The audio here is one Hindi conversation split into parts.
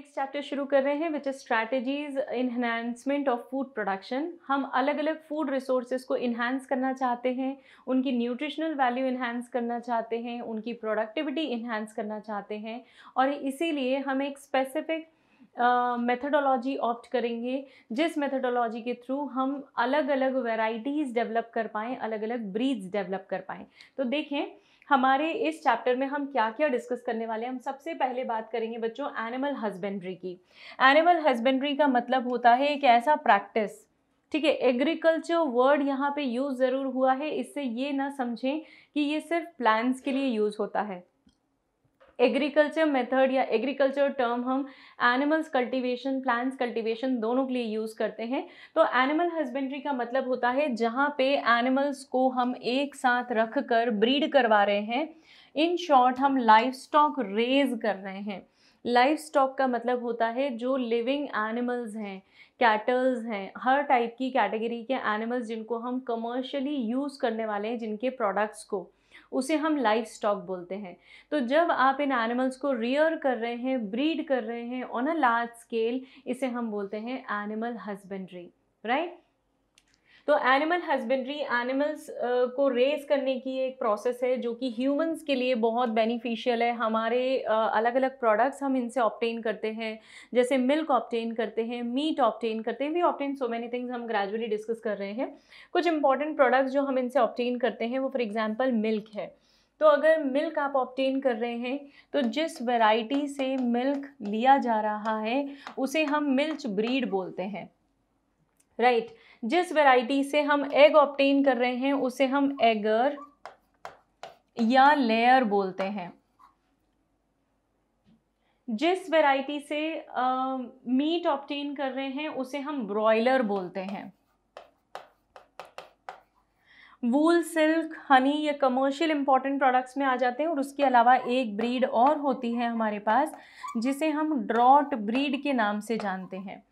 नेक्स्ट चैप्टर शुरू कर रहे हैं which is strategies enhancement of food production हम अलग अलग फूड रिसोर्सेज को इन्हांस करना चाहते हैं उनकी न्यूट्रिशनल वैल्यू इन्हांस करना चाहते हैं उनकी प्रोडक्टिविटी इन्हांस करना चाहते हैं और इसीलिए हम एक स्पेसिफिक मेथडोलॉजी ऑप्ट करेंगे जिस मेथडोलॉजी के थ्रू हम अलग अलग वेराइटीज़ डेवलप कर पाएँ अलग अलग ब्रीड्स डेवलप कर पाएँ तो देखें हमारे इस चैप्टर में हम क्या क्या डिस्कस करने वाले हैं हम सबसे पहले बात करेंगे बच्चों एनिमल हस्बेंड्री की एनिमल हस्बेंड्री का मतलब होता है एक ऐसा प्रैक्टिस ठीक है एग्रीकल्चर वर्ड यहाँ पे यूज़ ज़रूर हुआ है इससे ये ना समझें कि ये सिर्फ प्लान्स के लिए यूज़ होता है एग्रीकल्चर मेथड या एग्रीकल्चर टर्म हम एनिमल्स कल्टीवेशन प्लांट्स कल्टीवेशन दोनों के लिए यूज़ करते हैं तो एनिमल हस्बेंड्री का मतलब होता है जहाँ पे एनिमल्स को हम एक साथ रख कर ब्रीड करवा रहे हैं इन शॉर्ट हम लाइफ स्टॉक रेज कर रहे हैं लाइफ स्टॉक का मतलब होता है जो लिविंग एनिमल्स हैं कैटल्स हैं हर टाइप की कैटेगरी के एनिमल्स जिनको हम कमर्शियली यूज़ करने वाले हैं जिनके प्रोडक्ट्स को उसे हम लाइव स्टॉक बोलते हैं तो जब आप इन एनिमल्स को रियर कर रहे हैं ब्रीड कर रहे हैं ऑन अ लार्ज स्केल इसे हम बोलते हैं एनिमल हस्बेंड्री राइट तो एनिमल हस्बेंड्री एनिमल्स को रेज करने की एक प्रोसेस है जो कि ह्यूमंस के लिए बहुत बेनिफिशियल है हमारे अलग अलग प्रोडक्ट्स हम इनसे ऑप्टेन करते हैं जैसे मिल्क ऑप्टेन करते हैं मीट ऑप्टेन करते हैं we obtain so many things हम ग्रेजुअली डिस्कस कर रहे हैं कुछ इंपॉर्टेंट प्रोडक्ट्स जो हम इनसे ऑप्टेन करते हैं वो फॉर एग्ज़ाम्पल मिल्क है तो अगर मिल्क आप ऑप्टेन कर रहे हैं तो जिस वैरायटी से मिल्क लिया जा रहा है उसे हम मिल्च ब्रीड बोलते हैं राइट right. जिस वैरायटी से हम एग ऑप्टेन कर रहे हैं उसे हम एगर या लेयर बोलते हैं जिस वैरायटी से मीट uh, ऑप्टेन कर रहे हैं उसे हम ब्रॉयलर बोलते हैं वूल सिल्क हनी ये कमर्शियल इंपॉर्टेंट प्रोडक्ट्स में आ जाते हैं और उसके अलावा एक ब्रीड और होती है हमारे पास जिसे हम ड्रॉट ब्रीड के नाम से जानते हैं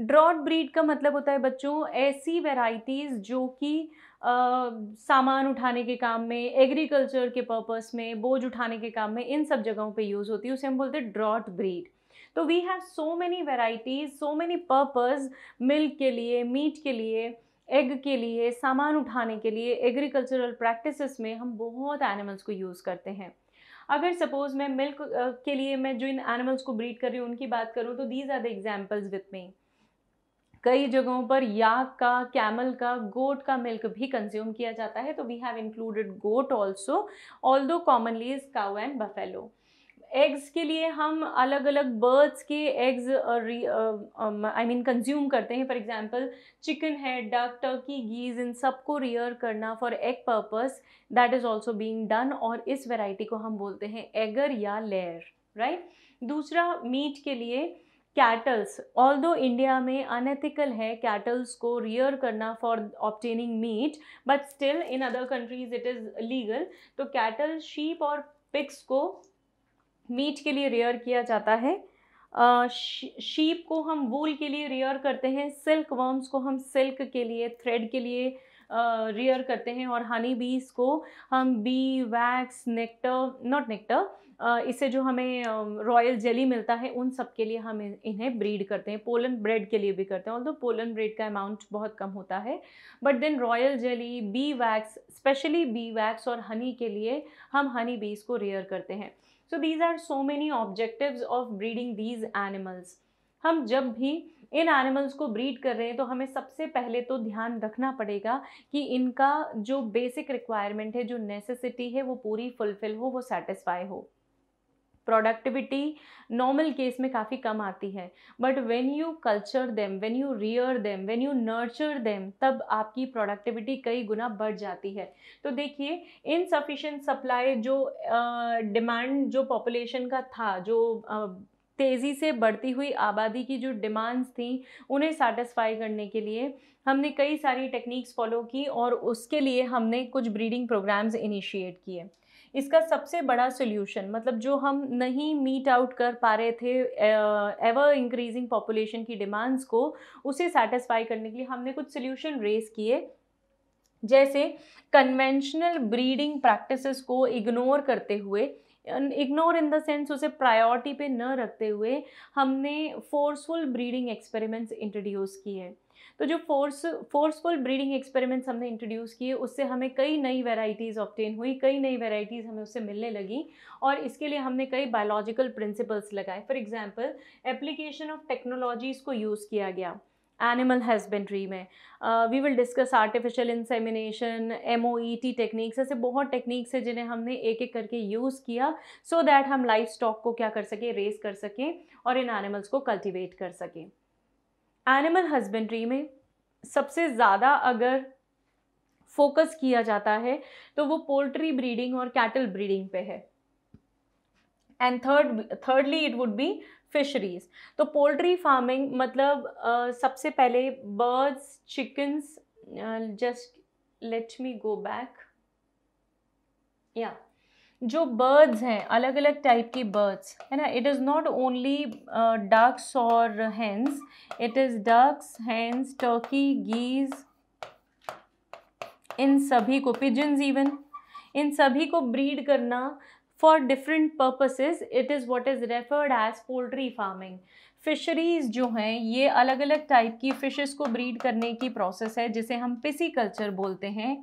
ड्रॉट ब्रीड का मतलब होता है बच्चों ऐसी वेराइटीज़ जो कि सामान उठाने के काम में एग्रीकल्चर के पर्पस में बोझ उठाने के काम में इन सब जगहों पे यूज़ होती है उसे हम बोलते हैं ड्रॉट ब्रीड तो we have so many varieties so many purpose milk के लिए मीट के लिए एग के लिए सामान उठाने के लिए एग्रीकल्चरल प्रैक्टिसेस में हम बहुत एनिमल्स को यूज़ करते हैं अगर सपोज़ मैं मिल्क के लिए मैं जो इन एनिमल्स को ब्रीड कर रही हूँ उनकी बात करूँ तो these are the examples with me कई जगहों पर याक का कैमल का गोट का मिल्क भी कंज्यूम किया जाता है तो we have included goat also although commonly is cow and buffalo eggs के लिए हम अलग अलग बर्ड्स के एग्स आई मीन कंज्यूम करते हैं फॉर एग्जांपल चिकन है डक टर्की गीज इन सबको रियर करना for egg purpose that is also being done और इस वैरायटी को हम बोलते हैं एगर या लेयर राइट right? दूसरा मीट के लिए कैटल्स ऑल दो इंडिया में अनएथिकल है कैटल्स को रियर करना for obtaining meat but still in other countries it is legal तो कैटल शीप और पिक्स को मीट के लिए रियर किया जाता है शीप को हम वूल के लिए रियर करते हैं सिल्क वर्म्स को हम सिल्क के लिए थ्रेड के लिए रियर करते हैं और हनी बीज को हम bee wax nectar not nectar इससे जो हमें रॉयल जेली मिलता है उन सब के लिए हम इन्हें ब्रीड करते हैं पोलन ब्रेड के लिए भी करते हैं ऑल दो पोलन ब्रेड का अमाउंट बहुत कम होता है but then royal jelly bee wax specially bee wax और हनी के लिए हम हनी बीज को रेयर करते हैं so these are so many objective of breeding these animals हम जब भी इन एनिमल्स को ब्रीड कर रहे हैं तो हमें सबसे पहले तो ध्यान रखना पड़ेगा कि इनका जो बेसिक रिक्वायरमेंट है जो नेसेसिटी है वो पूरी फुलफिल हो वो सेटिस्फाई हो प्रोडक्टिविटी नॉर्मल केस में काफ़ी कम आती है but when you culture them when you rear them when you nurture them तब आपकी प्रोडक्टिविटी कई गुना बढ़ जाती है तो देखिए इनसफिशेंट सप्लाई जो डिमांड uh, जो पॉपुलेशन का था जो uh, तेज़ी से बढ़ती हुई आबादी की जो डिमांड्स थी उन्हें सेटिस्फाई करने के लिए हमने कई सारी टेक्निक्स फॉलो की और उसके लिए हमने कुछ ब्रीडिंग प्रोग्राम्स इनिशिएट किए इसका सबसे बड़ा सोल्यूशन मतलब जो हम नहीं मीट आउट कर पा रहे थे एवर इंक्रीजिंग पॉपुलेशन की डिमांड्स को उसे सेटिस्फाई करने के लिए हमने कुछ सोल्यूशन रेस किए जैसे कन्वेंशनल ब्रीडिंग प्रैक्टिसेस को इग्नोर करते हुए इग्नोर इन द सेंस उसे प्रायोरिटी पे न रखते हुए हमने फोर्सफुल ब्रीडिंग एक्सपेरिमेंट्स इंट्रोड्यूस किए तो जो फोर्स फोर्सफुल ब्रीडिंग एक्सपेरिमेंट्स हमने इंट्रोड्यूस किए उससे हमें कई नई वेराइटीज़ ऑप्टेन हुई कई नई वेराइटीज़ हमें उससे मिलने लगी और इसके लिए हमने कई बायोलॉजिकल प्रिंसिपल्स लगाए for example application of technologies को यूज़ किया गया एनिमल हस्बेंड्री में we will discuss artificial insemination M O E T techniques ऐसे बहुत टेक्निक्स हैं जिन्हें हमने एक एक करके यूज़ किया सो so दैट हम लाइफ स्टॉक को क्या कर सकें रेस कर सकें और इन एनिमल्स को कल्टिवेट कर सकें एनिमल हस्बेंड्री में सबसे ज़्यादा अगर फोकस किया जाता है तो वो पोल्ट्री ब्रीडिंग और कैटल ब्रीडिंग पे है and third thirdly it would be fisheries तो पोल्ट्री फार्मिंग मतलब uh, सबसे पहले birds chickens just let me go back या जो बर्ड्स हैं अलग अलग टाइप की बर्ड्स है ना it is not only ducks और hens it is ducks hens turkey geese इन सभी को पिजन्स इवन इन सभी को ब्रीड करना for different purposes it is what is referred as poultry farming fisheries जो हैं ये अलग अलग टाइप की फ़िशेस को ब्रीड करने की प्रोसेस है जिसे हम पिसी कल्चर बोलते हैं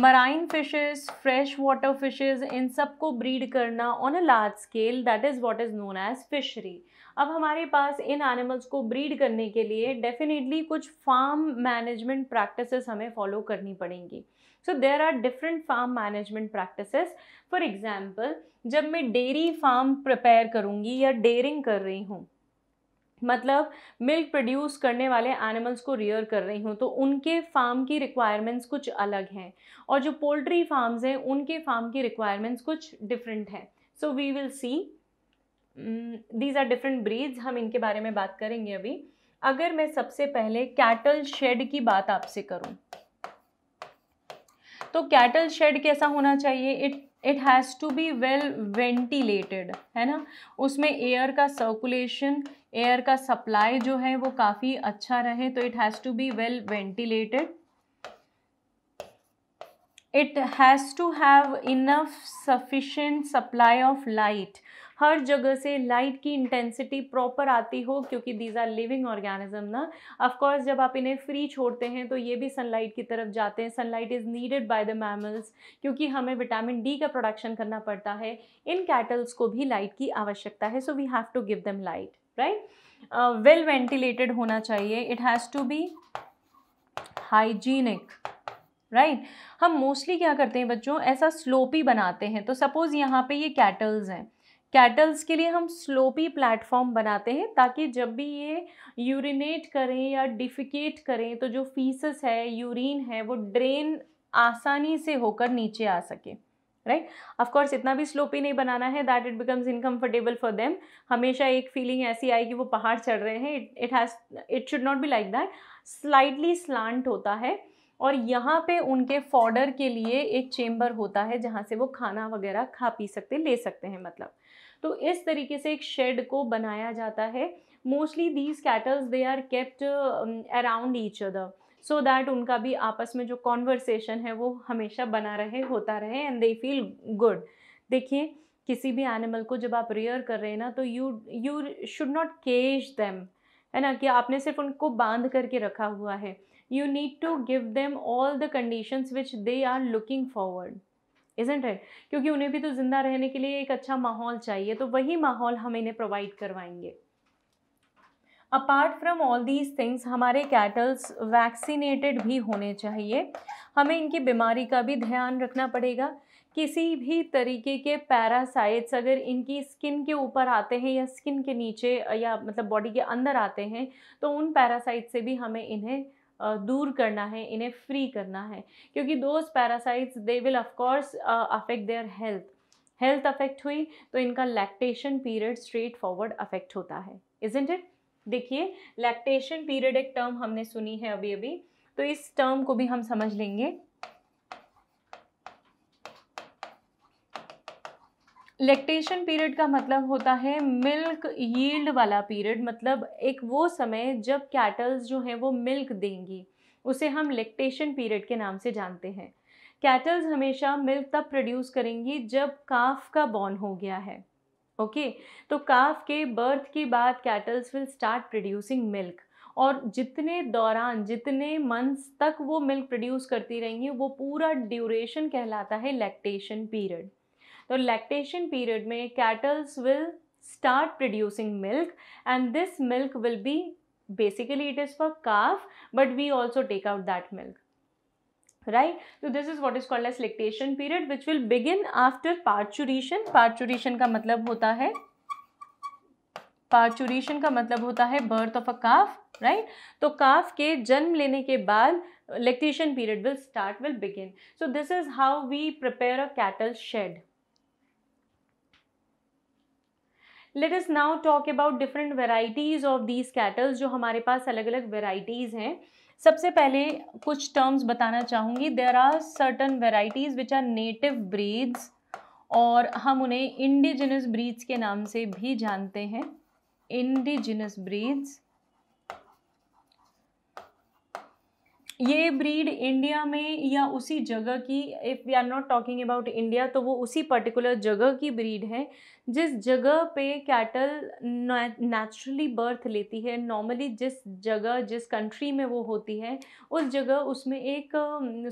marine fishes fresh water fishes इन सब को ब्रीड करना on a large scale that is what is known as fishery अब हमारे पास इन एनिमल्स को ब्रीड करने के लिए डेफिनेटली कुछ फार्म मैनेजमेंट प्रैक्टिसेस हमें फॉलो करनी पड़ेंगी so there are different farm management practice for example जब मैं डेयरी फार्म प्रिपेयर करूँगी या डेयरिंग कर रही हूँ मतलब मिल्क प्रोड्यूस करने वाले एनिमल्स को रियर कर रही हूँ तो उनके फार्म की रिक्वायरमेंट्स कुछ अलग हैं और जो पोल्ट्री फार्म्स हैं उनके फार्म की रिक्वायरमेंट्स कुछ डिफरेंट हैं so we will see these are different breeds हम इनके बारे में बात करेंगे अभी अगर मैं सबसे पहले कैटल शेड की बात आपसे करूँ तो कैटल शेड कैसा होना चाहिए it it has to be well ventilated है ना उसमें एयर का सर्कुलेशन एयर का सप्लाई जो है वो काफ़ी अच्छा रहे तो it has to be well ventilated it has to have enough sufficient supply of light हर जगह से लाइट की इंटेंसिटी प्रॉपर आती हो क्योंकि दीज आर लिविंग ऑर्गेनिज्म ना ऑफकोर्स जब आप इन्हें फ्री छोड़ते हैं तो ये भी सनलाइट की तरफ जाते हैं sunlight is needed by the mammals क्योंकि हमें विटामिन डी का प्रोडक्शन करना पड़ता है इन कैटल्स को भी लाइट की आवश्यकता है so we have to give them light right well ventilated होना चाहिए it has to be hygienic right हम मोस्टली क्या करते हैं बच्चों ऐसा स्लोपी बनाते हैं तो सपोज़ यहाँ पे ये कैटल्स हैं कैटल्स के लिए हम स्लोपी प्लेटफॉर्म बनाते हैं ताकि जब भी ये यूरिनेट करें या डिफिकेट करें तो जो फीसस है यूरिन है वो ड्रेन आसानी से होकर नीचे आ सके राइट ऑफकोर्स इतना भी स्लोपी नहीं बनाना है that it becomes uncomfortable for them हमेशा एक फीलिंग ऐसी आई कि वो पहाड़ चढ़ रहे हैं it it has it should not be like that slightly slant होता है और यहाँ पे उनके फॉर्डर के लिए एक चेम्बर होता है जहाँ से वो खाना वगैरह खा पी सकते ले सकते हैं मतलब तो इस तरीके से एक शेड को बनाया जाता है mostly these cattles they are kept around each other so that उनका भी आपस में जो कॉन्वर्सेशन है वो हमेशा बना रहे होता रहे एंड दे फील गुड देखिए किसी भी एनिमल को जब आप रेयर कर रहे हैं ना तो you you should not cage them है ना कि आपने सिर्फ उनको बांध करके रखा हुआ है you need to give them all the conditions which they are looking forward इजेंट है क्योंकि उन्हें भी तो ज़िंदा रहने के लिए एक अच्छा माहौल चाहिए तो वही माहौल हम इन्हें प्रोवाइड करवाएंगे apart from all these things हमारे कैटल्स वैक्सीनेटेड भी होने चाहिए हमें इनकी बीमारी का भी ध्यान रखना पड़ेगा किसी भी तरीके के पैरासाइट्स अगर इनकी स्किन के ऊपर आते हैं या स्किन के नीचे या मतलब बॉडी के अंदर आते हैं तो उन पैरासाइट से भी हमें इन्हें दूर करना है इन्हें फ्री करना है क्योंकि those parasites they will of course affect their health health affect हुई तो इनका lactation period straightforward affect होता है इज इट देखिए लैक्टेशन पीरियड एक टर्म हमने सुनी है अभी अभी तो इस टर्म को भी हम समझ लेंगे लेक्टेशन पीरियड का मतलब होता है मिल्क यील्ड वाला पीरियड मतलब एक वो समय जब कैटल्स जो हैं वो मिल्क देंगी उसे हम लेक्टेशन पीरियड के नाम से जानते हैं कैटल्स हमेशा मिल्क तब प्रोड्यूस करेंगी जब काफ का बॉर्न हो गया है ओके okay? तो काफ के बर्थ के बाद cattles will start producing milk और जितने दौरान जितने मंथ्स तक वो मिल्क प्रोड्यूस करती रहेंगी वो पूरा ड्यूरेशन कहलाता है लैक्टेशन पीरियड तो लैक्टेशन पीरियड में cattles will start producing milk and this milk will be basically it is for calf but we also take out that milk right तो this is what is called as lactation period which will begin after parturition parturition का मतलब होता है पार्चुरेशन का मतलब होता है birth of a calf right तो काफ के जन्म लेने के बाद lactation period will start will begin so this is how we prepare a cattle shed let us now talk about different varieties of these cattles जो हमारे पास अलग अलग वेराइटीज़ हैं सबसे पहले कुछ टर्म्स बताना चाहूँगी there are certain varieties which are native breeds और हम उन्हें इंडिजिनस ब्रीड्स के नाम से भी जानते हैं इंडिजिनस ब्रीड्स ये ब्रीड इंडिया में या उसी जगह की if we are not talking about India तो वो उसी पर्टिकुलर जगह की ब्रीड है जिस जगह पे कैटल नेचुरली बर्थ लेती है नॉर्मली जिस जगह जिस कंट्री में वो होती है उस जगह उसमें एक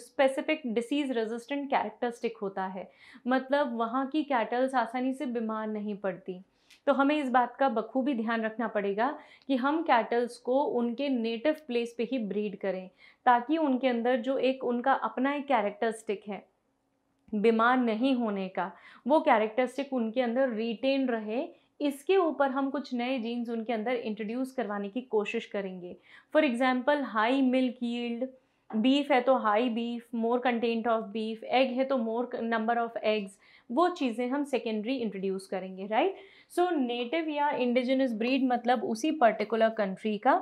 स्पेसिफिक डिसीज़ रेजिस्टेंट कैरेक्टरिस्टिक होता है मतलब वहाँ की कैटल्स आसानी से बीमार नहीं पड़ती तो हमें इस बात का बखूबी ध्यान रखना पड़ेगा कि हम कैटल्स को उनके नेटिव प्लेस पे ही ब्रीड करें ताकि उनके अंदर जो एक उनका अपना एक कैरेक्टरिस्टिक है बीमार नहीं होने का वो कैरेक्टरिस्टिक उनके अंदर रिटेन रहे इसके ऊपर हम कुछ नए जीन्स उनके अंदर इंट्रोड्यूस करवाने की कोशिश करेंगे for example high milk yield beef है तो high beef more content of beef egg है तो मोर नंबर ऑफ एग्स वो चीज़ें हम सेकेंडरी इंट्रोड्यूस करेंगे राइट सो नेटिव या इंडिजिनस ब्रीड मतलब उसी पर्टिकुलर कंट्री का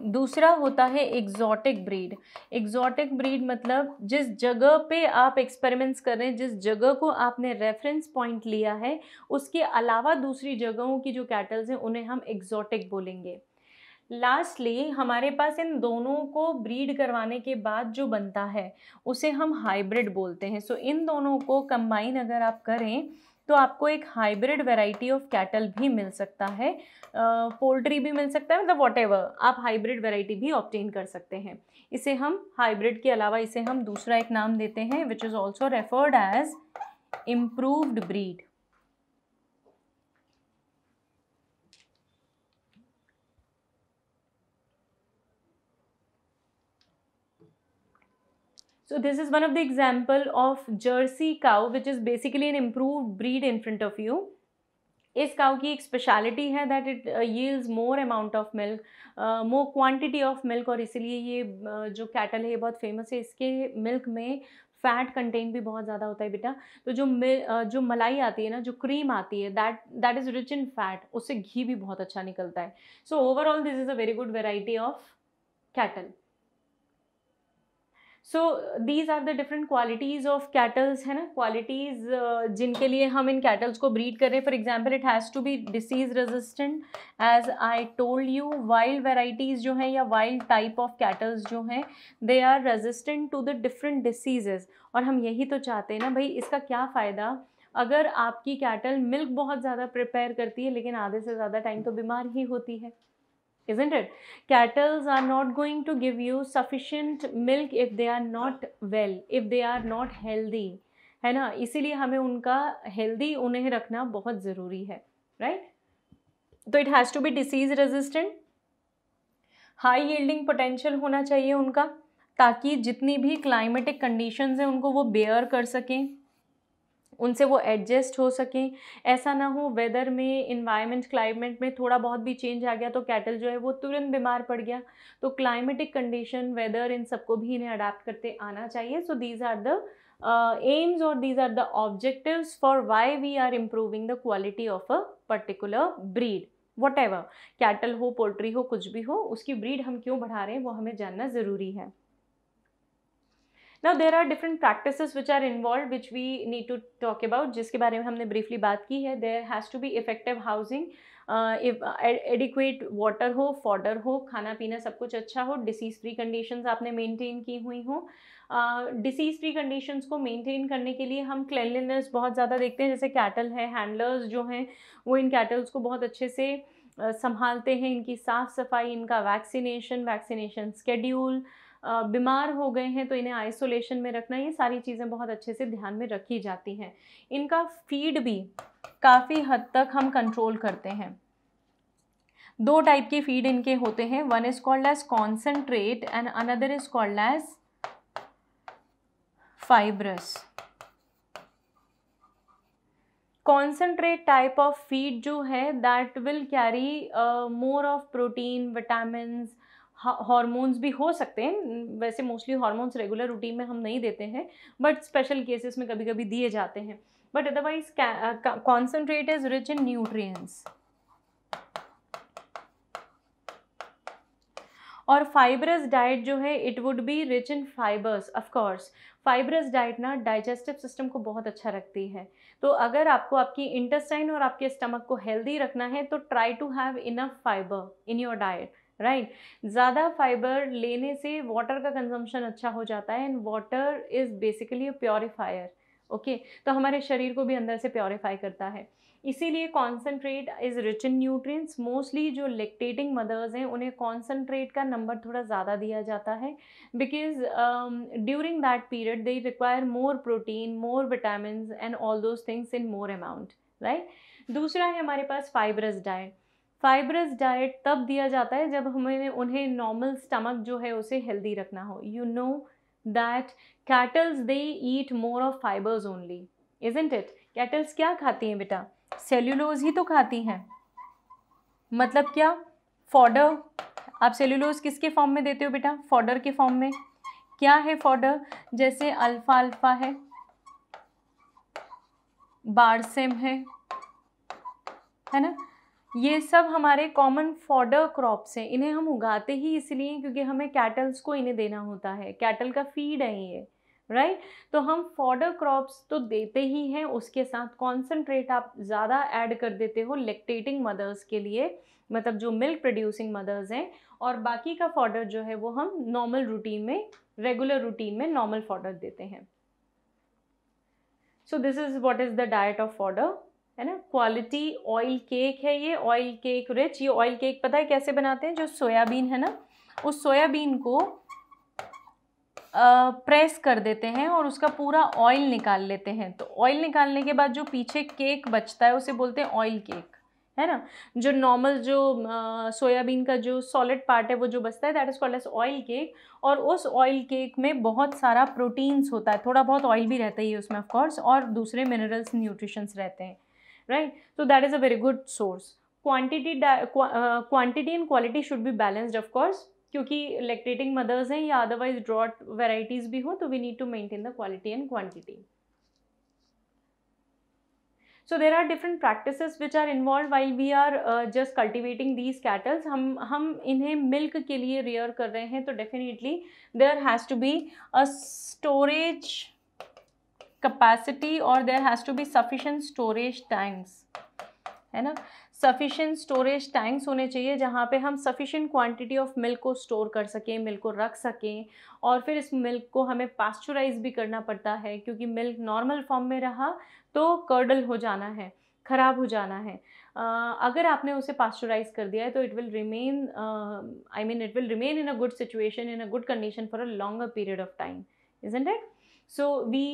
दूसरा होता है एग्जॉटिक ब्रीड एग्जॉटिक ब्रीड मतलब जिस जगह पे आप एक्सपेरिमेंट्स कर रहे हैं जिस जगह को आपने रेफरेंस पॉइंट लिया है उसके अलावा दूसरी जगहों की जो कैटल्स हैं उन्हें हम एग्जॉटिक बोलेंगे लास्टली हमारे पास इन दोनों को ब्रीड करवाने के बाद जो बनता है उसे हम हाइब्रिड बोलते हैं सो so, इन दोनों को कंबाइन अगर आप करें तो आपको एक हाइब्रिड वैरायटी ऑफ कैटल भी मिल सकता है पोल्ट्री uh, भी मिल सकता है मतलब वॉट आप हाइब्रिड वैरायटी भी ऑप्टेन कर सकते हैं इसे हम हाइब्रिड के अलावा इसे हम दूसरा एक नाम देते हैं which is also referred as improved breed So this is one of the example of Jersey cow which is basically an improved breed in front of you. इस काउ की एक स्पेशलिटी है that it yields more amount of milk more quantity of milk और इसीलिए ये uh, जो कैटल है ये बहुत फेमस है इसके मिल्क में फैट कंटेंट भी बहुत ज़्यादा होता है बेटा तो जो मिल uh, जो मलाई आती है ना जो क्रीम आती है that that is rich in fat उससे घी भी बहुत अच्छा निकलता है so overall this is a very good variety of cattle so these are the different qualities of cattles है ना क्वालिटीज़ uh, जिनके लिए हम इन कैटल्स को ब्रीड कर रहे हैं for example it has to be disease resistant as I told you wild varieties जो हैं या वाइल्ड टाइप ऑफ कैटल्स जो हैं they are resistant to the different diseases और हम यही तो चाहते हैं ना भाई इसका क्या फ़ायदा अगर आपकी कैटल मिल्क बहुत ज़्यादा प्रिपेयर करती है लेकिन आधे से ज़्यादा टाइम तो बीमार ही होती है isn't it cattles are not going to give you sufficient milk if they are not well if they are not healthy है ना इसीलिए हमें उनका हेल्दी उन्हें रखना बहुत ज़रूरी है राइट तो it has to be disease resistant high yielding potential होना चाहिए उनका ताकि जितनी भी क्लाइमेटिक कंडीशंस हैं उनको वो बेयर कर सकें उनसे वो एडजस्ट हो सकें ऐसा ना हो वेदर में इन्वायरमेंट क्लाइमेट में थोड़ा बहुत भी चेंज आ गया तो कैटल जो है वो तुरंत बीमार पड़ गया तो क्लाइमेटिक कंडीशन वेदर इन सबको भी इन्हें अडाप्ट करते आना चाहिए so these are the aims और these are the the for why we are improving the quality of a particular breed whatever cattle हो पोल्ट्री हो कुछ भी हो उसकी ब्रीड हम क्यों बढ़ा रहे हैं वो हमें जानना ज़रूरी है now there are different practice which are involve which we need to talk about जिसके बारे में हमने ब्रीफली बात की है there has to be effective housing adequate water हो फॉडर हो खाना पीना सब कुछ अच्छा हो डिसीज़ फ्री कंडीशन आपने मेनटेन की हुई हो डिसीज़ फ्री कंडीशन को मेनटेन करने के लिए हम क्लेनलीनेस बहुत ज़्यादा देखते हैं जैसे कैटल है हैंडलर्स जो हैं वो इन कैटल्स को बहुत अच्छे से uh, संभालते हैं इनकी साफ़ सफाई इनका वैक्सीनेशन वैक्सीनेशन स्केड्यूल बीमार हो गए हैं तो इन्हें आइसोलेशन में रखना ये सारी चीज़ें बहुत अच्छे से ध्यान में रखी जाती हैं इनका फीड भी काफ़ी हद तक हम कंट्रोल करते हैं दो टाइप के फीड इनके होते हैं one is called as concentrate and another is called as fibrous concentrate type of feed जो है that will carry more of protein vitamin hormones भी हो सकते हैं वैसे मोस्टली हॉर्मोन्स रेगुलर रूटीन में हम नहीं देते हैं बट स्पेशल केसेस में कभी कभी दिए जाते हैं but otherwise concentrate is rich in nutrients और फाइबरस डाइट जो है it would be rich in fibres of course fibrous diet ना डाइजेस्टिव सिस्टम को बहुत अच्छा रखती है तो अगर आपको आपकी इंटेस्टाइन और आपके स्टमक को हेल्दी रखना है तो try to have enough fibre in your diet right right? ज़्यादा फाइबर लेने से वाटर का कंजम्पशन अच्छा हो जाता है and water is basically a purifier okay तो हमारे शरीर को भी अंदर से प्योरीफाई करता है इसीलिए concentrate is rich in nutrients mostly जो लेक्टेटिंग मदर्स हैं उन्हें कॉन्सनट्रेट का नंबर थोड़ा ज़्यादा दिया जाता है because during that period they require more protein more vitamin and all those things in more amount right दूसरा है हमारे पास फाइबरस डाइट फाइबरस डाइट तब दिया जाता है जब हमें उन्हें नॉर्मल स्टमक जो है उसे हेल्दी रखना हो you know that cattles they eat more of fibres only isn't it cattles क्या खाती हैं बेटा सेल्यूलोज ही तो खाती हैं मतलब क्या फॉडर आप सेल्यूलोज किसके फॉर्म में देते हो बेटा फॉडर के फॉर्म में क्या है फॉडर जैसे अल्फा अल्फा है बारसेम है है ना ये सब हमारे कॉमन फॉडर क्रॉप्स हैं इन्हें हम उगाते ही इसलिए क्योंकि हमें कैटल्स को इन्हें देना होता है कैटल का फीड है ये राइट right? तो हम फॉडर क्रॉप्स तो देते ही हैं उसके साथ कॉन्सनट्रेट आप ज़्यादा ऐड कर देते हो लेक्टेटिंग मदर्स के लिए मतलब जो मिल्क प्रोड्यूसिंग मदर्स हैं और बाकी का फॉडर जो है वो हम नॉर्मल रूटीन में रेगुलर रूटीन में नॉर्मल फॉडर देते हैं so this is what is the diet of fodder है ना क्वालिटी ऑयल केक है ये ऑयल केक रिच ये ऑयल केक पता है कैसे बनाते हैं जो सोयाबीन है ना उस सोयाबीन को प्रेस कर देते हैं और उसका पूरा ऑयल निकाल लेते हैं तो ऑयल निकालने के बाद जो पीछे केक बचता है उसे बोलते हैं ऑयल केक है ना जो नॉर्मल जो सोयाबीन का जो सॉलिड पार्ट है वो जो बचता है that is called as oil cake और उस ऑयल केक में बहुत सारा प्रोटीन्स होता है थोड़ा बहुत ऑयल भी रहता ही है उसमें ऑफकोर्स और दूसरे मिनरल्स न्यूट्रिशंस रहते हैं right so that is a very good source quantity uh, quantity and quality should be balanced of course क्योंकि लेक्टेटिंग मदर्स हैं या अदरवाइज ड्रॉट वेराइटीज भी हो तो we need to maintain the quality and quantity so there are different practice which are involve why we are just cultivating these cattles हम हम इन्हें मिल्क के लिए रेयर कर रहे हैं तो definitely there has to be a storage capacity or there has to be sufficient storage tanks है ना सफिशेंट स्टोरेज टैंक्स होने चाहिए जहाँ पे हम सफिशेंट क्वांटिटी ऑफ मिल्क को स्टोर कर सकें मिल्क को रख सकें और फिर इस मिल्क को हमें पास्चुराइज भी करना पड़ता है क्योंकि मिल्क नॉर्मल फॉर्म में रहा तो कर्डल हो जाना है ख़राब हो जाना है uh, अगर आपने उसे पास्चुराइज कर दिया है तो it will remain I mean it will remain in a good situation in a good condition for a longer period of time isn't it so we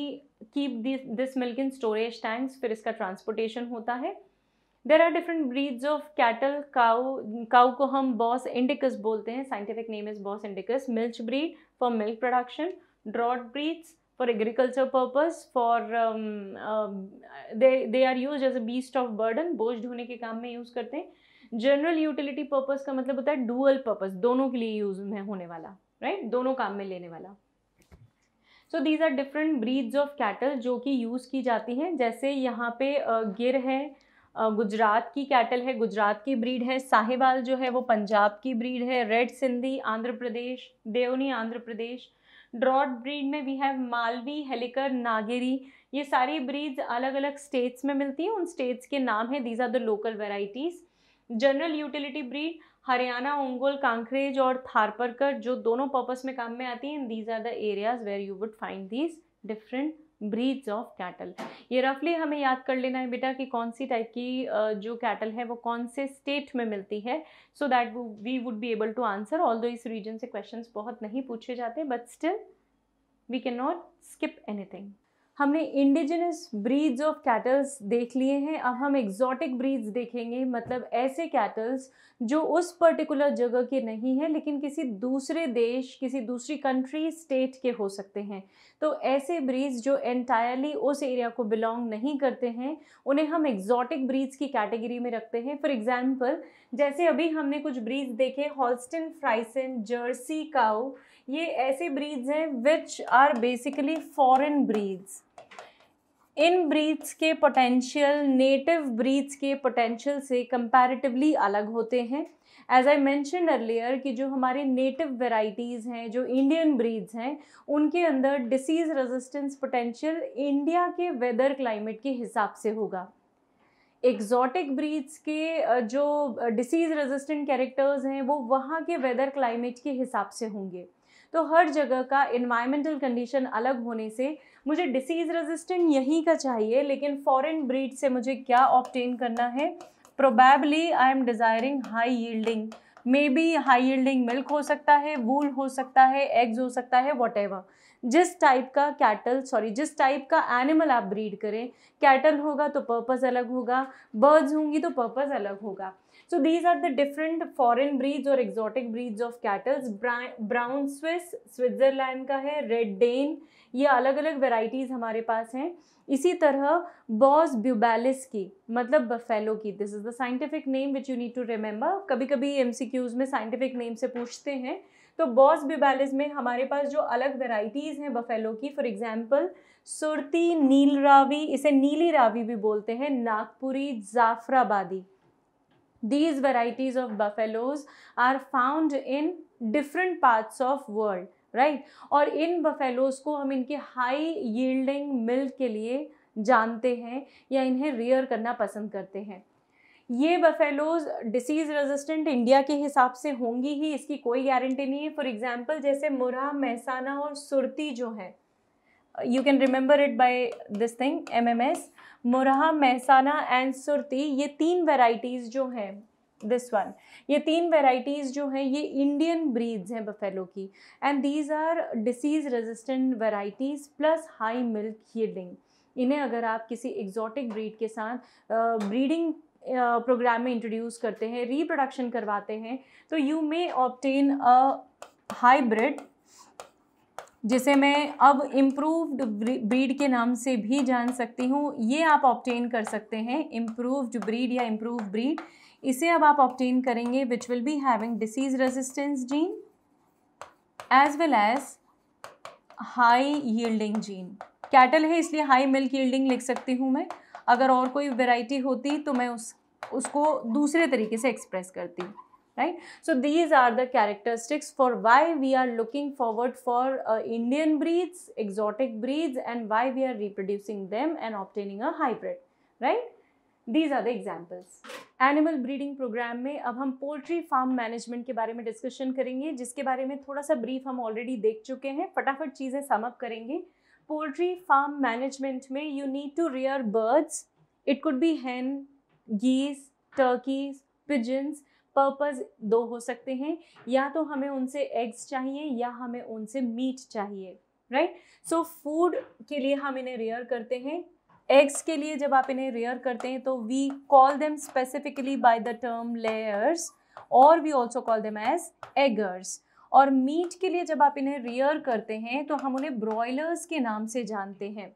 keep this this milk in storage tanks फिर इसका ट्रांसपोर्टेशन होता है there are different breeds of cattle cow cow को हम बॉस इंडिकस बोलते हैं scientific name is Bos indicus milch breed for milk production drought breeds for agriculture purpose for they are use as a beast of burden बोझ ढोने के काम में यूज़ करते हैं जनरल यूटिलिटी पर्पज़ का मतलब होता है डूअल पर्पज दोनों के लिए यूज में होने वाला राइट right? दोनों काम में लेने वाला so these are different breeds of cattle जो कि यूज़ की जाती हैं जैसे यहाँ पे गिर है गुजरात की कैटल है गुजरात की ब्रीड है साहिवाल जो है वो पंजाब की ब्रीड है red Sindhi Andhra Pradesh Deoni Andhra Pradesh drought breed में वी हैव मालवी हेलिकर नागेरी ये सारी ब्रीड्स अलग अलग स्टेट्स में मिलती हैं उन स्टेट्स के नाम हैं these are the local varieties general utility breed Haryana Ongole Kankrej और थारपरकर जो दोनों पर्पस में काम में आती हैं these are the areas where you would find these different breeds of cattle ये रफली हमें याद कर लेना है बेटा कि कौन सी टाइप की जो कैटल है वो कौन से स्टेट में मिलती है so that we would be able to answer although इस रीजन से क्वेश्चन बहुत नहीं पूछे जाते but still we can not skip anything हमने इंडिजिनस ब्रीड्स ऑफ कैटल्स देख लिए हैं अब हम एग्जॉटिक ब्रीड्स देखेंगे मतलब ऐसे कैटल्स जो उस पर्टिकुलर जगह के नहीं हैं लेकिन किसी दूसरे देश किसी दूसरी कंट्री स्टेट के हो सकते हैं तो ऐसे ब्रीड्स जो एंटायरली उस एरिया को बिलोंग नहीं करते हैं उन्हें हम एग्जॉटिक ब्रीड्स की कैटेगरी में रखते हैं फॉर एग्ज़ाम्पल जैसे अभी हमने कुछ ब्रीड्स देखे हॉल्स्टन फ्राइसन जर्सी काउ ये ऐसे ब्रीड्स हैं which are basically foreign breeds इन ब्रीड्स के पोटेंशियल नेटिव ब्रीड्स के पोटेंशियल से कंपैरेटिवली अलग होते हैं एज आई मैंशन अर्लियर कि जो हमारे नेटिव वेराइटीज़ हैं जो इंडियन ब्रीड्स हैं उनके अंदर डिसीज़ रेजिस्टेंस पोटेंशियल इंडिया के वेदर क्लाइमेट के हिसाब से होगा एक्जॉटिक ब्रीड्स के जो डिसीज़ रेजिस्टेंट कैरेक्टर्स हैं वो वहाँ के वेदर क्लाइमेट के हिसाब से होंगे तो हर जगह का इन्वायरमेंटल कंडीशन अलग होने से मुझे डिसीज़ रेजिस्टेंट यहीं का चाहिए लेकिन फॉरेन ब्रीड से मुझे क्या ऑप्टेन करना है probably I am desiring high yielding maybe high yielding milk हो सकता है वूल हो सकता है एग्ज हो सकता है वॉट जिस टाइप का कैटल सॉरी जिस टाइप का एनिमल आप ब्रीड करें कैटल होगा तो पर्पज़ अलग होगा बर्ड्स होंगी तो पर्पज़ अलग होगा So these are the different foreign breeds और exotic breeds of cattle. Brown Swiss Switzerland का है रेड डेन ये अलग अलग वेराइटीज़ हमारे पास हैं इसी तरह बॉस ब्यूबेलिस की मतलब बफेलो की this is the scientific name which you need to remember कभी कभी एम में साइंटिफिक नेम से पूछते हैं तो बॉस ब्यूबेलिस में हमारे पास जो अलग वेराइटीज़ हैं बफेलो की फॉर एग्जाम्पल सुरती नील रावी इसे नीली रावी भी बोलते हैं Nagpuri Jafarabadi These varieties of buffaloes are found in different parts of world, right? और इन बफेलोज़ को हम इनके हाई यील्डिंग मिल्क के लिए जानते हैं या इन्हें रेयर करना पसंद करते हैं ये बफेलोज डिसीज़ रेजिस्टेंट इंडिया के हिसाब से होंगी ही इसकी कोई गारंटी नहीं है फॉर एग्जांपल जैसे मुरा महसाना और सुरती जो है you can remember it by this thing M M S Murrah Mehsana and Surti ये तीन वेराइटीज़ जो हैं दिस वन ये तीन वेराइटीज़ जो हैं ये इंडियन ब्रीड्स हैं बफेलो की and these are disease resistant varieties plus high milk yielding इन्हें अगर आप किसी एग्जॉटिक ब्रीड के साथ ब्रीडिंग प्रोग्राम में इंट्रोड्यूस करते हैं रिप्रोडक्शन करवाते हैं तो you may obtain a hybrid जिसे मैं अब इम्प्रूव्ड ब्रीड के नाम से भी जान सकती हूँ ये आप ऑप्टेन कर सकते हैं इम्प्रूव्ड ब्रीड या इम्प्रूव ब्रीड इसे अब आप ऑप्टेन करेंगे which will be having disease resistance gene as well as high yielding gene cattle है इसलिए हाई मिल्क यील्डिंग लिख सकती हूँ मैं अगर और कोई वेराइटी होती तो मैं उस उसको दूसरे तरीके से एक्सप्रेस करती हूँ right so these are the characteristics for why we are looking forward for uh, indian breeds exotic breeds and why we are reproducing them and obtaining a hybrid right these are the examples animal breeding programme में अब हम पोल्ट्री फार्म मैनेजमेंट के बारे में डिस्कशन करेंगे जिसके बारे में थोड़ा सा ब्रीफ हम ऑलरेडी देख चुके हैं फटाफट चीज़ें समअप करेंगे पोल्ट्री फार्म मैनेजमेंट में you need to rear birds it could be hen geese turkeys pigeons purpose दो हो सकते हैं या तो हमें उनसे एग्स चाहिए या हमें उनसे मीट चाहिए राइट सो फूड के लिए हम इन्हें रेयर करते हैं एग्स के लिए जब आप इन्हें रेयर करते हैं तो we call them specifically by the term layers और we also call them as eggers और मीट के लिए जब आप इन्हें रेयर करते हैं तो हम उन्हें ब्रॉयलर्स के नाम से जानते हैं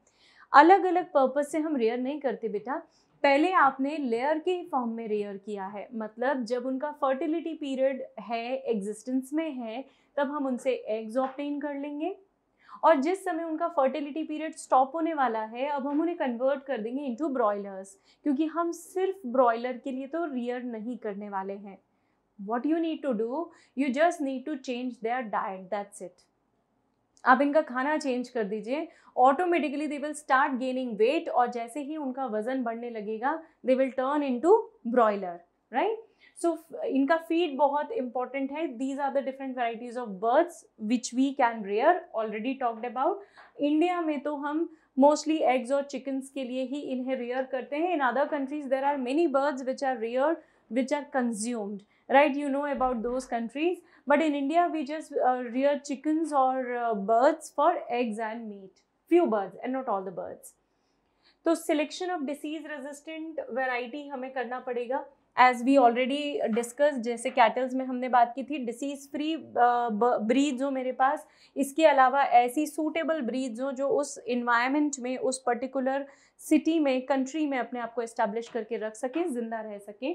अलग अलग पर्पज़ से हम रेयर नहीं करते बेटा पहले आपने लेयर के फॉर्म में रेयर किया है मतलब जब उनका फर्टिलिटी पीरियड है एग्जिस्टेंस में है तब हम उनसे एग्ज ऑप्टेन कर लेंगे और जिस समय उनका फर्टिलिटी पीरियड स्टॉप होने वाला है अब हम उन्हें कन्वर्ट कर देंगे इनटू ब्रॉयलर्स क्योंकि हम सिर्फ ब्रॉयलर के लिए तो रियर नहीं करने वाले हैं what you need to do you just need to change their diet that's it आप इनका खाना चेंज कर दीजिए automatically they will start gaining weight और जैसे ही उनका वजन बढ़ने लगेगा they will turn into broiler right so इनका फीड बहुत इंपॉर्टेंट है these are the different varieties of birds which we can rear already talked about India में तो हम मोस्टली एग्स और चिकन्स के लिए ही इन्हें रेयर करते हैं in other countries there are many birds which are rear which are consumed right you know about those countries but in india we just uh, rear chickens or uh, birds for eggs and meat few birds and not all the birds तो selection of disease resistant variety हमें करना पड़ेगा एज वी ऑलरेडी डिस्कस जैसे कैटल्स में हमने बात की थी डिसीज फ्री ब्रीड्स हो मेरे पास इसके अलावा ऐसी सूटेबल ब्रीड्स हो जो उस इन्वायरमेंट में उस पर्टिकुलर सिटी में कंट्री में अपने आप को इस्टेब्लिश करके रख सकें ज़िंदा रह सकें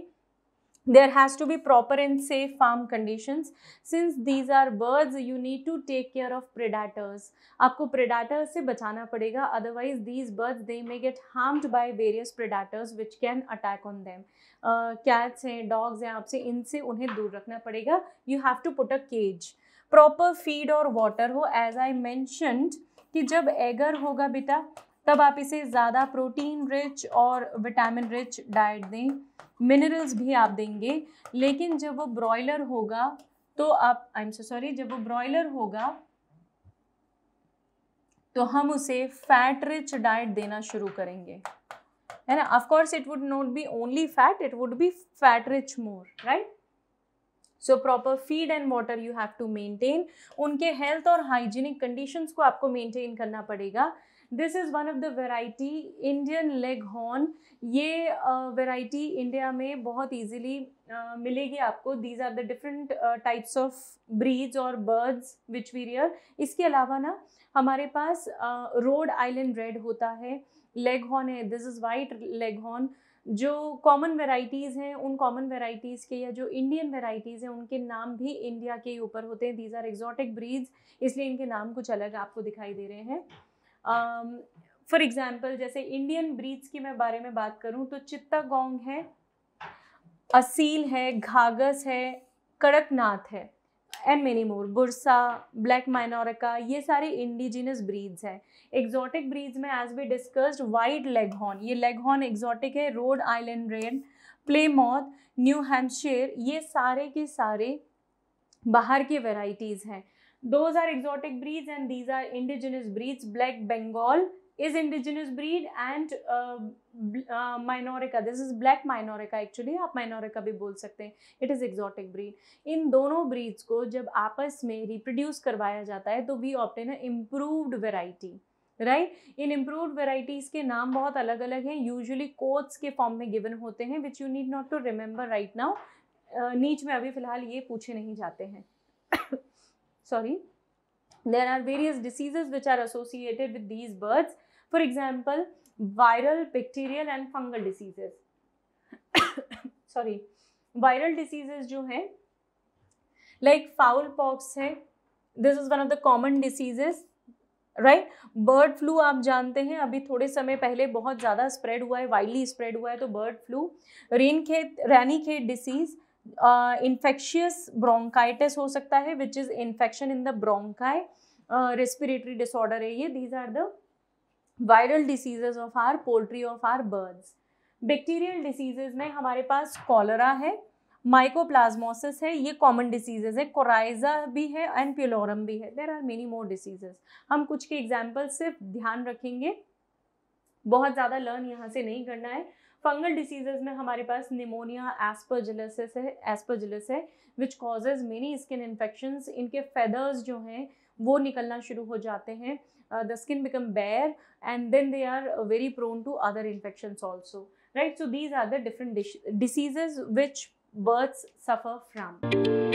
there has to be proper and safe farm conditions since these are birds you need to take care of predators aapko predator se bachana padega otherwise these birds they may get harmed by various predators which can attack on them cats hain dogs हैं आपसे inse unhe dur rakhna padega you have to put a cage proper feed or water ho as I mentioned ki jab egger hoga beta तब आप इसे ज़्यादा प्रोटीन रिच और विटामिन रिच डाइट दें मिनरल्स भी आप देंगे लेकिन जब वो ब्रॉयलर होगा तो आप आई एम सो सॉरी जब वो ब्रॉयलर होगा तो हम उसे फैट रिच डाइट देना शुरू करेंगे है ना of course it would not be only fat it would be fat rich more right so proper feed and water you have to maintain उनके हेल्थ और हाइजीनिक कंडीशंस को आपको मेंटेन करना पड़ेगा this is one of the variety Indian leg horn ये वेराइटी uh, इंडिया में बहुत ईजिली uh, मिलेगी आपको these are the different types of breeds और बर्ड्स विच वी रियर इसके अलावा ना हमारे पास रोड आइलैंड रेड होता है लेग हॉर्न है this is white leg horn जो कॉमन वेराइटीज़ हैं उन कॉमन वेराइटीज़ के या जो इंडियन वेराइटीज़ हैं उनके नाम भी इंडिया के ऊपर होते हैं दीज आर एग्जॉटिक ब्रीड्स इसलिए इनके नाम कुछ अलग आपको दिखाई दे रहे हैं फॉर um, एग्जाम्पल जैसे इंडियन ब्रीड्स की मैं बारे में बात करूँ तो चित्ता गोंग है असील है घागस है कड़कनाथ है एंड मेनी मोर बुरसा ब्लैक माइनोरिका ये सारे इंडिजिनस ब्रीड्स हैं एक्जॉटिक ब्रीड्स में as we discussed white leg horn ये लेग हॉर्न एक्जॉटिक है रोड आइलैंड रेन प्ले न्यू हैम्पशेयर ये सारे के सारे बाहर की वेराइटीज़ हैं those are exotic breeds and these are indigenous breeds black bengal is indigenous breed and uh, uh, minorica this is black minorica actually आप minorica भी बोल सकते हैं it is exotic breed इन दोनों breeds को जब आपस में reproduce करवाया जाता है तो we obtain a improved variety राइट इन इम्प्रूव्ड वेराइटीज़ के नाम बहुत अलग अलग हैं यूजुअली कोट्स के फॉर्म में गिवन होते हैं which you need not to remember right now नीच में अभी फ़िलहाल ये पूछे नहीं जाते हैं sorry there are various diseases which are associated with these birds for example viral bacterial and fungal diseases sorry viral diseases jo hain like fowl pox hai this is one of the common diseases right bird flu आप जानते हैं अभी थोड़े समय पहले बहुत ज़्यादा स्प्रेड हुआ है वाइडली स्प्रेड हुआ है तो बर्ड फ्लू रेन खेत रैनी खेत डिसीज़ इन्फेक्शियस uh, ब्रोंकाइटिस हो सकता है which is infection in the bronchi respiratory disorder है ये these are the viral diseases of our poultry of our birds bacterial diseases में हमारे पास कॉलरा है माइकोप्लाज्मोसिस है ये कॉमन डिसीजेज है कोराइजा भी है एंड प्योलोरम भी है there are many more diseases हम कुछ के एग्जाम्पल सिर्फ ध्यान रखेंगे बहुत ज़्यादा लर्न यहाँ से नहीं करना है फंगल डिसीजेज में हमारे पास निमोनिया एस्परजिलसिस है एस्परजिलस है which causes many skin infection इनके फेदर्स जो हैं वो निकलना शुरू हो जाते हैं the skin become bare and then they are very prone to other infections also right so these are the different diseases which birds suffer from